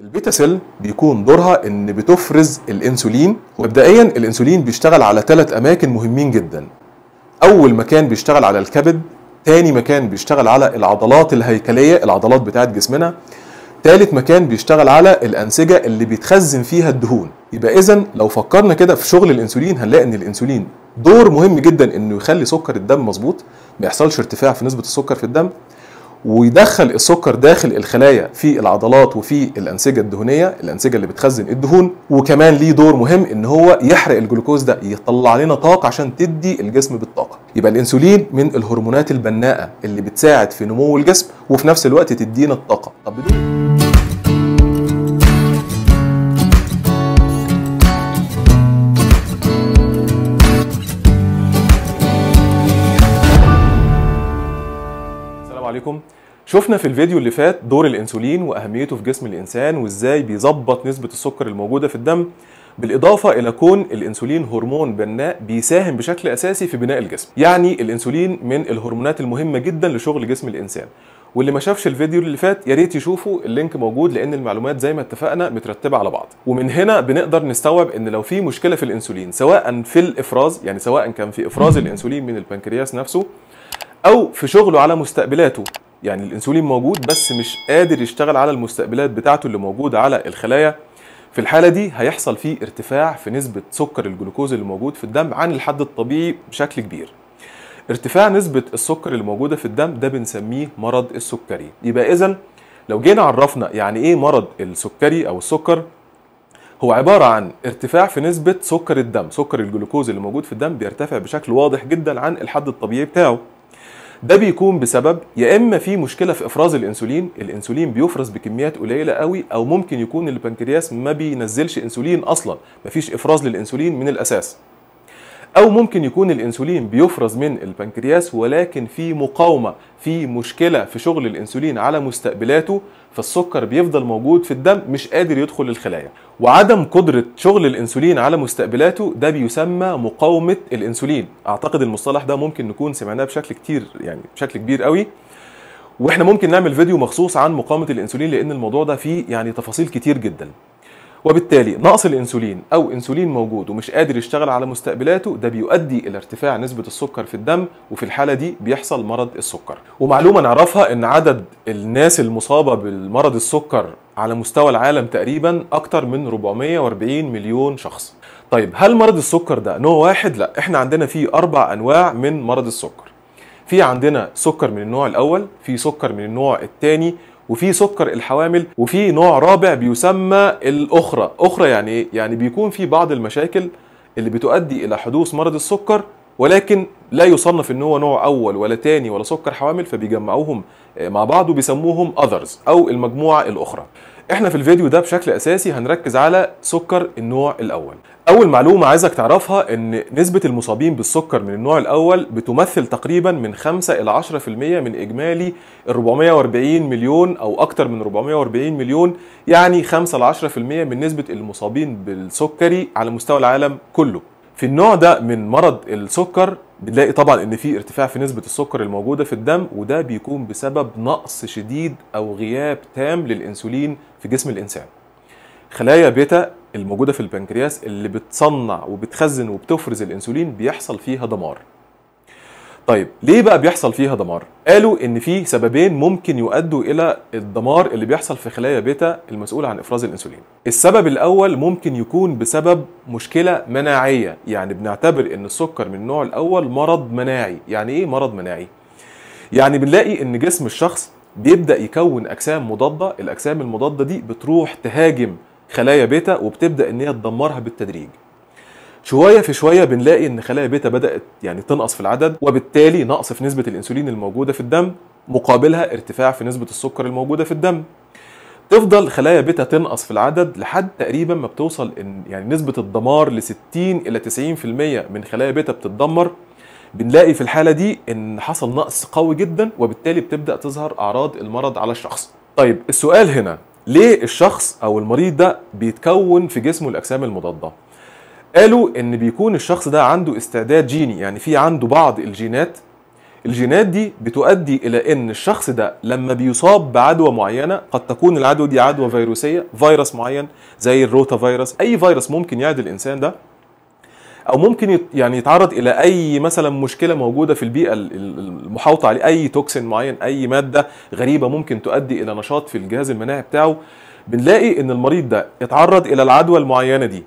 البيتا سيل بيكون دورها ان بتفرز الانسولين مبدئيا الانسولين بيشتغل على ثلاث اماكن مهمين جدا اول مكان بيشتغل على الكبد تاني مكان بيشتغل على العضلات الهيكليه العضلات بتاعه جسمنا تالت مكان بيشتغل على الانسجه اللي بيتخزن فيها الدهون يبقى اذا لو فكرنا كده في شغل الانسولين هنلاقي ان الانسولين دور مهم جدا انه يخلي سكر الدم مظبوط ما يحصلش ارتفاع في نسبه السكر في الدم ويدخل السكر داخل الخلايا في العضلات وفي الانسجه الدهنيه الانسجه اللي بتخزن الدهون وكمان ليه دور مهم ان هو يحرق الجلوكوز ده يطلع علينا طاقه عشان تدي الجسم بالطاقه يبقى الانسولين من الهرمونات البناءه اللي بتساعد في نمو الجسم وفي نفس الوقت تدينا الطاقه طب بدون عليكم شفنا في الفيديو اللي فات دور الانسولين واهميته في جسم الانسان وازاي بيظبط نسبه السكر الموجوده في الدم بالاضافه الى كون الانسولين هرمون بناء بيساهم بشكل اساسي في بناء الجسم يعني الانسولين من الهرمونات المهمه جدا لشغل جسم الانسان واللي ما شافش الفيديو اللي فات يا ريت يشوفه اللينك موجود لان المعلومات زي ما اتفقنا مترتبه على بعض ومن هنا بنقدر نستوعب ان لو في مشكله في الانسولين سواء في الافراز يعني سواء كان في افراز الانسولين من البنكرياس نفسه او في شغله على مستقبلاته يعني الانسولين موجود بس مش قادر يشتغل على المستقبلات بتاعته اللي موجوده على الخلايا في الحاله دي هيحصل فيه ارتفاع في نسبه سكر الجلوكوز اللي موجود في الدم عن الحد الطبيعي بشكل كبير ارتفاع نسبه السكر اللي موجوده في الدم ده بنسميه مرض السكري يبقى اذا لو جينا عرفنا يعني ايه مرض السكري او السكر هو عبارة عن ارتفاع في نسبة سكر الدم، سكر الجلوكوز اللي موجود في الدم بيرتفع بشكل واضح جدا عن الحد الطبيعي بتاعه. ده بيكون بسبب يا اما في مشكله في افراز الانسولين الانسولين بيفرز بكميات قليله قوي او ممكن يكون البنكرياس ما بينزلش انسولين اصلا مفيش افراز للانسولين من الاساس او ممكن يكون الانسولين بيفرز من البنكرياس ولكن في مقاومه في مشكله في شغل الانسولين على مستقبلاته فالسكر بيفضل موجود في الدم مش قادر يدخل الخلايا وعدم قدره شغل الانسولين على مستقبلاته ده بيسمى مقاومه الانسولين اعتقد المصطلح ده ممكن نكون سمعناه بشكل كتير يعني بشكل كبير قوي واحنا ممكن نعمل فيديو مخصوص عن مقاومه الانسولين لان الموضوع ده فيه يعني تفاصيل كتير جدا وبالتالي نقص الانسولين او انسولين موجود ومش قادر يشتغل على مستقبلاته ده بيؤدي الى ارتفاع نسبه السكر في الدم وفي الحاله دي بيحصل مرض السكر ومعلومه نعرفها ان عدد الناس المصابه بالمرض السكر على مستوى العالم تقريبا اكتر من 440 مليون شخص طيب هل مرض السكر ده نوع واحد لا احنا عندنا فيه اربع انواع من مرض السكر في عندنا سكر من النوع الاول في سكر من النوع الثاني وفي سكر الحوامل وفي نوع رابع بيسمى الاخرى اخرى يعني ايه يعني بيكون في بعض المشاكل اللي بتؤدي الى حدوث مرض السكر ولكن لا يصنف ان هو نوع اول ولا تاني ولا سكر حوامل فبيجمعوهم آه، مع بعض وبيسموهم اذرز او المجموعه الاخرى احنا في الفيديو ده بشكل اساسي هنركز على سكر النوع الاول اول معلومه عايزك تعرفها ان نسبه المصابين بالسكر من النوع الاول بتمثل تقريبا من 5 الى 10% من اجمالي 440 مليون او اكتر من 440 مليون يعني 5 ل 10% من نسبه المصابين بالسكري على مستوى العالم كله في النوع ده من مرض السكر بنلاقي طبعا ان في ارتفاع في نسبه السكر الموجوده في الدم وده بيكون بسبب نقص شديد او غياب تام للانسولين في جسم الانسان خلايا بيتا الموجوده في البنكرياس اللي بتصنع وبتخزن وبتفرز الانسولين بيحصل فيها دمار طيب ليه بقى بيحصل فيها دمار قالوا ان في سببين ممكن يؤدوا الى الدمار اللي بيحصل في خلايا بيتا المسؤوله عن افراز الانسولين السبب الاول ممكن يكون بسبب مشكله مناعيه يعني بنعتبر ان السكر من النوع الاول مرض مناعي يعني ايه مرض مناعي يعني بنلاقي ان جسم الشخص بيبدا يكون اجسام مضاده الاجسام المضاده دي بتروح تهاجم خلايا بيتا وبتبدا ان هي تدمرها بالتدريج شويه في شويه بنلاقي ان خلايا بيتا بدات يعني تنقص في العدد وبالتالي نقص في نسبه الانسولين الموجوده في الدم مقابلها ارتفاع في نسبه السكر الموجوده في الدم تفضل خلايا بيتا تنقص في العدد لحد تقريبا ما بتوصل ان يعني نسبه الدمار ل 60 الى 90% من خلايا بيتا بتتدمر بنلاقي في الحاله دي ان حصل نقص قوي جدا وبالتالي بتبدا تظهر اعراض المرض على الشخص طيب السؤال هنا ليه الشخص او المريض ده بيتكون في جسمه الاجسام المضاده قالوا ان بيكون الشخص ده عنده استعداد جيني يعني في عنده بعض الجينات الجينات دي بتؤدي الى ان الشخص ده لما بيصاب بعدوى معينه قد تكون العدوى دي عدوى فيروسيه فيروس معين زي الروتا فيروس اي فيروس ممكن يعدي الانسان ده او ممكن يعني يتعرض الى اي مثلا مشكله موجوده في البيئه المحاوطه عليه اي توكسين معين اي ماده غريبه ممكن تؤدي الى نشاط في الجهاز المناعي بتاعه بنلاقي ان المريض ده اتعرض الى العدوى المعينه دي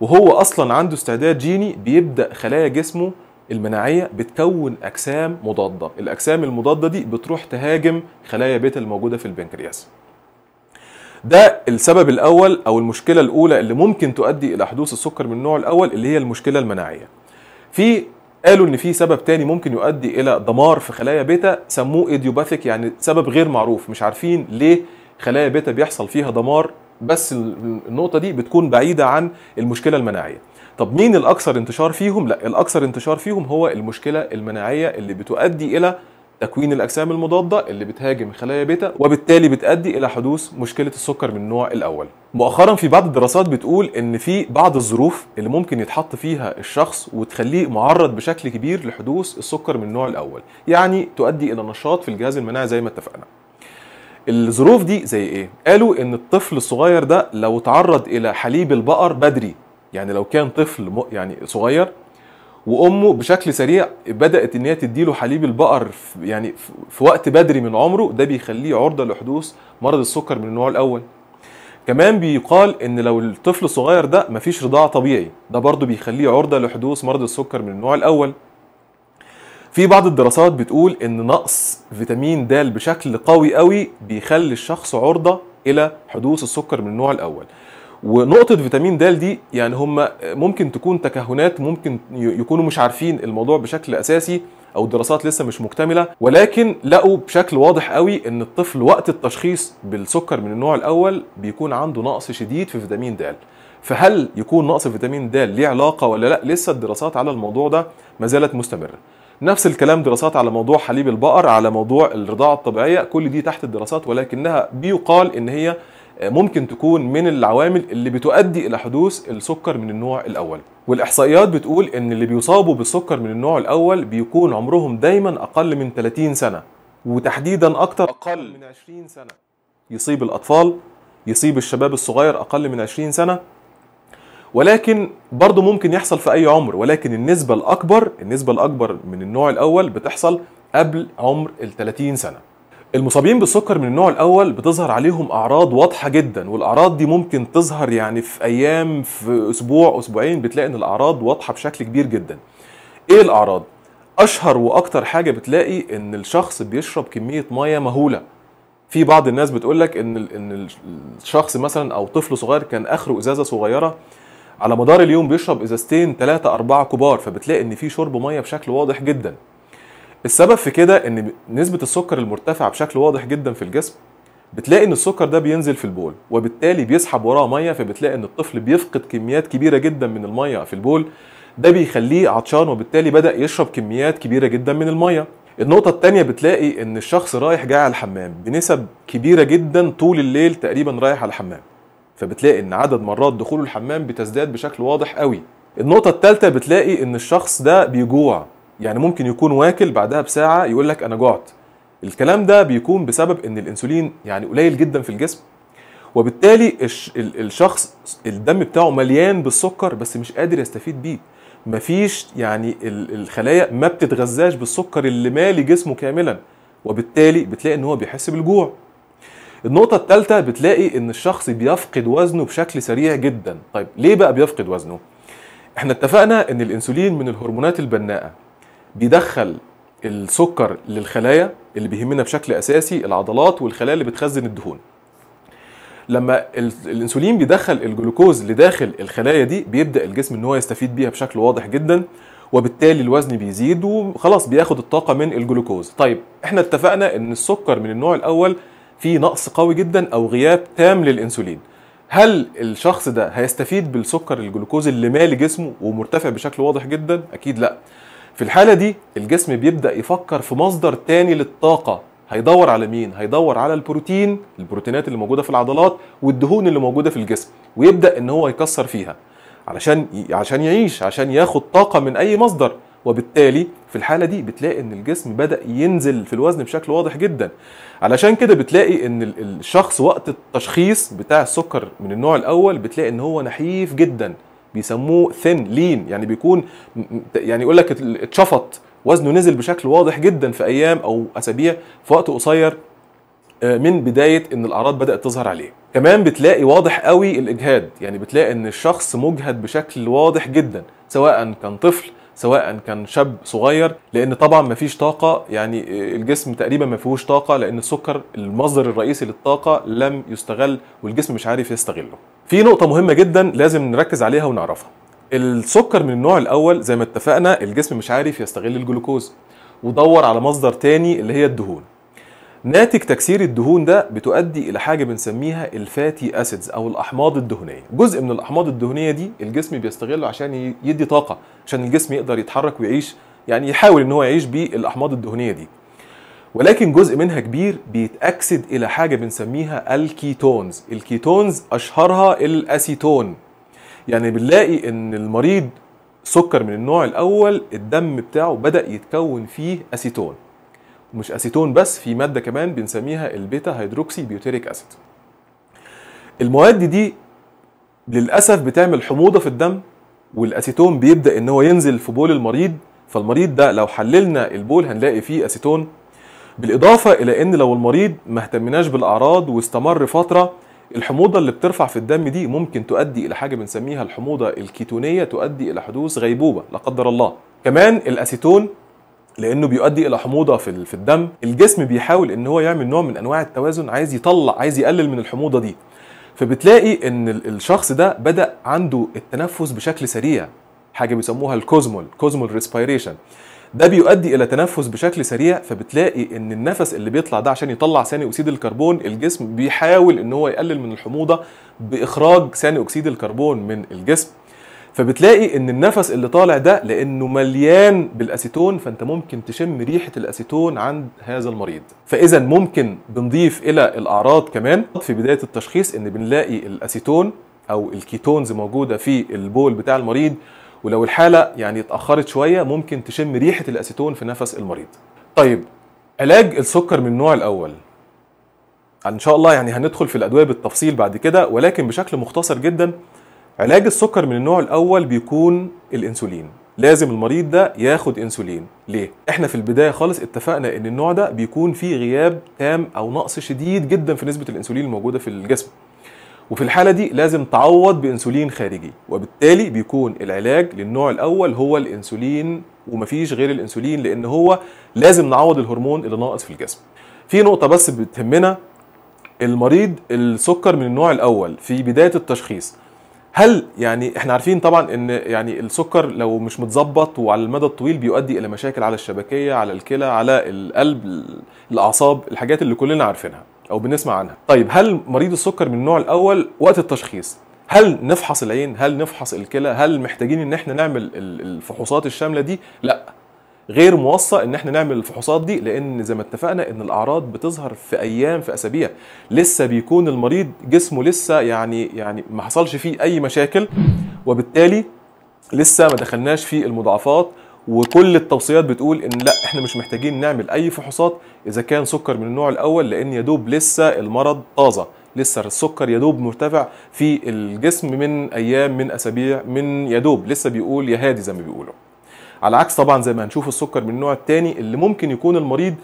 وهو اصلا عنده استعداد جيني بيبدا خلايا جسمه المناعيه بتكون اجسام مضاده الاجسام المضاده دي بتروح تهاجم خلايا بيتا الموجوده في البنكرياس ده السبب الاول او المشكله الاولى اللي ممكن تؤدي الى حدوث السكر من النوع الاول اللي هي المشكله المناعيه في قالوا ان في سبب تاني ممكن يؤدي الى دمار في خلايا بيتا سموه ايديوباثيك يعني سبب غير معروف مش عارفين ليه خلايا بيتا بيحصل فيها دمار بس النقطه دي بتكون بعيده عن المشكله المناعيه طب مين الاكثر انتشار فيهم لا الاكثر انتشار فيهم هو المشكله المناعيه اللي بتؤدي الى تكوين الاجسام المضاده اللي بتهاجم خلايا بيتا وبالتالي بتؤدي الى حدوث مشكله السكر من النوع الاول مؤخرا في بعض الدراسات بتقول ان في بعض الظروف اللي ممكن يتحط فيها الشخص وتخليه معرض بشكل كبير لحدوث السكر من النوع الاول يعني تؤدي الى نشاط في الجهاز المناعي زي ما اتفقنا الظروف دي زي ايه قالوا ان الطفل الصغير ده لو تعرض الى حليب البقر بدري يعني لو كان طفل يعني صغير وامه بشكل سريع بدات ان هي تديله حليب البقر في يعني في وقت بدري من عمره ده بيخليه عرضه لحدوث مرض السكر من النوع الاول كمان بيقال ان لو الطفل الصغير ده مفيش رضاعه طبيعي ده برضه بيخليه عرضه لحدوث مرض السكر من النوع الاول في بعض الدراسات بتقول ان نقص فيتامين د بشكل قوي قوي بيخلي الشخص عرضه الى حدوث السكر من النوع الاول ونقطه فيتامين د دي يعني هم ممكن تكون تكهنات ممكن يكونوا مش عارفين الموضوع بشكل اساسي او الدراسات لسه مش مكتمله ولكن لقوا بشكل واضح قوي ان الطفل وقت التشخيص بالسكر من النوع الاول بيكون عنده نقص شديد في فيتامين د فهل يكون نقص فيتامين د ليه علاقه ولا لا لسه الدراسات على الموضوع ده ما زالت مستمره نفس الكلام دراسات على موضوع حليب البقر على موضوع الرضاعه الطبيعيه كل دي تحت الدراسات ولكنها بيقال ان هي ممكن تكون من العوامل اللي بتؤدي الى حدوث السكر من النوع الاول والاحصائيات بتقول ان اللي بيصابوا بالسكر من النوع الاول بيكون عمرهم دايما اقل من 30 سنه وتحديدا اكتر اقل من 20 سنه يصيب الاطفال يصيب الشباب الصغير اقل من 20 سنه ولكن برضه ممكن يحصل في اي عمر ولكن النسبه الاكبر النسبه الاكبر من النوع الاول بتحصل قبل عمر ال 30 سنه المصابين بالسكر من النوع الاول بتظهر عليهم اعراض واضحه جدا والاعراض دي ممكن تظهر يعني في ايام في اسبوع اسبوعين بتلاقي ان الاعراض واضحه بشكل كبير جدا ايه الاعراض اشهر واكتر حاجه بتلاقي ان الشخص بيشرب كميه ميه مهوله في بعض الناس بتقول لك ان ان الشخص مثلا او طفل صغير كان اخره ازازه صغيره على مدار اليوم بيشرب ازازتين ثلاثه اربعه كبار فبتلاقي ان في شرب ميه بشكل واضح جدا السبب في كده ان نسبه السكر المرتفعه بشكل واضح جدا في الجسم بتلاقي ان السكر ده بينزل في البول وبالتالي بيسحب وراه ميه فبتلاقي ان الطفل بيفقد كميات كبيره جدا من الميه في البول ده بيخليه عطشان وبالتالي بدا يشرب كميات كبيره جدا من الميه النقطة التانية بتلاقي إن الشخص رايح جاي على الحمام بنسب كبيرة جدا طول الليل تقريبا رايح على الحمام فبتلاقي إن عدد مرات دخوله الحمام بتزداد بشكل واضح قوي النقطة التالتة بتلاقي إن الشخص ده بيجوع يعني ممكن يكون واكل بعدها بساعه يقول لك انا جعت الكلام ده بيكون بسبب ان الانسولين يعني قليل جدا في الجسم وبالتالي الشخص الدم بتاعه مليان بالسكر بس مش قادر يستفيد بيه مفيش يعني الخلايا ما بتتغذاش بالسكر اللي مالي جسمه كاملا وبالتالي بتلاقي ان هو بيحس بالجوع النقطة الثالثة بتلاقي ان الشخص بيفقد وزنه بشكل سريع جدا طيب ليه بقى بيفقد وزنه احنا اتفقنا ان الانسولين من الهرمونات البناءة بيدخل السكر للخلايا اللي بيهمنا بشكل اساسي العضلات والخلايا اللي بتخزن الدهون لما الانسولين بيدخل الجلوكوز لداخل الخلايا دي بيبدا الجسم ان هو يستفيد بيها بشكل واضح جدا وبالتالي الوزن بيزيد وخلاص بياخد الطاقه من الجلوكوز طيب احنا اتفقنا ان السكر من النوع الاول فيه نقص قوي جدا او غياب تام للانسولين هل الشخص ده هيستفيد بالسكر الجلوكوز اللي مالي جسمه ومرتفع بشكل واضح جدا اكيد لا في الحالة دي الجسم بيبدأ يفكر في مصدر تاني للطاقة هيدور على مين؟ هيدور على البروتين البروتينات اللي موجودة في العضلات والدهون اللي موجودة في الجسم ويبدأ ان هو يكسر فيها علشان عشان يعيش عشان ياخد طاقة من اي مصدر وبالتالي في الحالة دي بتلاقي ان الجسم بدأ ينزل في الوزن بشكل واضح جدا علشان كده بتلاقي ان الشخص وقت التشخيص بتاع السكر من النوع الاول بتلاقي ان هو نحيف جدا بيسموه ثين لين يعني بيكون يعني يقول لك اتشفط وزنه نزل بشكل واضح جدا في ايام او اسابيع في وقت قصير آه، من بدايه ان الاعراض بدات تظهر عليه كمان بتلاقي واضح قوي الاجهاد يعني بتلاقي ان الشخص مجهد بشكل واضح جدا سواء كان طفل سواء كان شاب صغير لان طبعا مفيش طاقه يعني آه، الجسم تقريبا ما فيهوش طاقه لان السكر المصدر الرئيسي للطاقه لم يستغل والجسم مش عارف يستغله في نقطة مهمة جدا لازم نركز عليها ونعرفها السكر من النوع الأول زي ما اتفقنا الجسم مش عارف يستغل الجلوكوز ودور على مصدر تاني اللي هي الدهون ناتج تكسير الدهون ده بتؤدي الى حاجه بنسميها الفاتي اسيدز او الاحماض الدهنيه جزء من الاحماض الدهنيه دي الجسم بيستغله عشان يدي طاقه عشان الجسم يقدر يتحرك ويعيش يعني يحاول ان هو يعيش بالاحماض الدهنيه دي ولكن جزء منها كبير بيتأكسد إلى حاجة بنسميها الكيتونز الكيتونز أشهرها الأسيتون يعني بنلاقي إن المريض سكر من النوع الأول الدم بتاعه بدأ يتكون فيه أسيتون ومش أسيتون بس في مادة كمان بنسميها البيتا هيدروكسي بيوتيريك أسيد المواد دي للأسف بتعمل حموضة في الدم والأسيتون بيبدأ إن هو ينزل في بول المريض فالمريض ده لو حللنا البول هنلاقي فيه أسيتون بالاضافه الى ان لو المريض ما اهتمناش بالاعراض واستمر فتره الحموضه اللي بترفع في الدم دي ممكن تؤدي الى حاجه بنسميها الحموضه الكيتونيه تؤدي الى حدوث غيبوبه لا قدر الله كمان الاسيتون لانه بيؤدي الى حموضه في في الدم الجسم بيحاول ان هو يعمل نوع من انواع التوازن عايز يطلع عايز يقلل من الحموضه دي فبتلاقي ان الشخص ده بدا عنده التنفس بشكل سريع حاجه بيسموها الكوزمول كوزمول ريسبيريشن ده بيؤدي الى تنفس بشكل سريع فبتلاقي ان النفس اللي بيطلع ده عشان يطلع ثاني اكسيد الكربون الجسم بيحاول ان هو يقلل من الحموضه باخراج ثاني اكسيد الكربون من الجسم فبتلاقي ان النفس اللي طالع ده لانه مليان بالاسيتون فانت ممكن تشم ريحه الاسيتون عند هذا المريض فاذا ممكن بنضيف الى الاعراض كمان في بدايه التشخيص ان بنلاقي الاسيتون او الكيتونز موجوده في البول بتاع المريض ولو الحاله يعني اتاخرت شويه ممكن تشم ريحه الاسيتون في نفس المريض. طيب علاج السكر من النوع الاول ان شاء الله يعني هندخل في الادويه بالتفصيل بعد كده ولكن بشكل مختصر جدا علاج السكر من النوع الاول بيكون الانسولين لازم المريض ده ياخد انسولين ليه احنا في البدايه خالص اتفقنا ان النوع ده بيكون فيه غياب تام او نقص شديد جدا في نسبه الانسولين الموجوده في الجسم وفي الحالة دي لازم تعوض بإنسولين خارجي وبالتالي بيكون العلاج للنوع الأول هو الإنسولين ومفيش غير الإنسولين لأن هو لازم نعوض الهرمون اللي ناقص في الجسم في نقطة بس بتهمنا المريض السكر من النوع الأول في بداية التشخيص هل يعني احنا عارفين طبعا ان يعني السكر لو مش متظبط وعلى المدى الطويل بيؤدي الى مشاكل على الشبكيه على الكلى على القلب الاعصاب الحاجات اللي كلنا عارفينها او بنسمع عنها طيب هل مريض السكر من النوع الاول وقت التشخيص هل نفحص العين هل نفحص الكلى هل محتاجين ان احنا نعمل الفحوصات الشامله دي لا غير موصى ان احنا نعمل الفحوصات دي لان زي ما اتفقنا ان الاعراض بتظهر في ايام في اسابيع لسه بيكون المريض جسمه لسه يعني يعني ما حصلش فيه اي مشاكل وبالتالي لسه ما دخلناش في المضاعفات وكل التوصيات بتقول ان لا احنا مش محتاجين نعمل اي فحوصات اذا كان سكر من النوع الاول لان يدوب لسه المرض طازه لسه السكر يدوب مرتفع في الجسم من ايام من اسابيع من يدوب لسه بيقول يا هادي زي ما بيقولوا على عكس طبعا زي ما هنشوف السكر من النوع الثاني اللي ممكن يكون المريض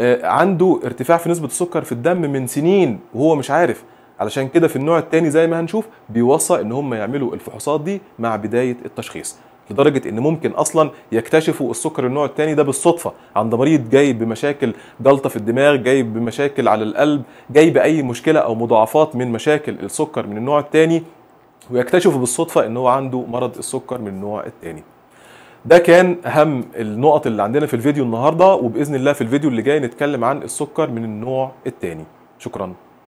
آه، عنده ارتفاع في نسبه السكر في الدم من سنين وهو مش عارف علشان كده في النوع الثاني زي ما هنشوف بيوصى ان هم يعملوا الفحوصات دي مع بدايه التشخيص لدرجه ان ممكن اصلا يكتشفوا السكر النوع الثاني ده بالصدفه عند مريض جاي بمشاكل جلطه في الدماغ جاي بمشاكل على القلب جاي باي مشكله او مضاعفات من مشاكل السكر من النوع الثاني ويكتشفوا بالصدفه ان هو عنده مرض السكر من النوع الثاني ده كان اهم النقط اللي عندنا في الفيديو النهارده وباذن الله في الفيديو اللي جاي نتكلم عن السكر من النوع الثاني شكرا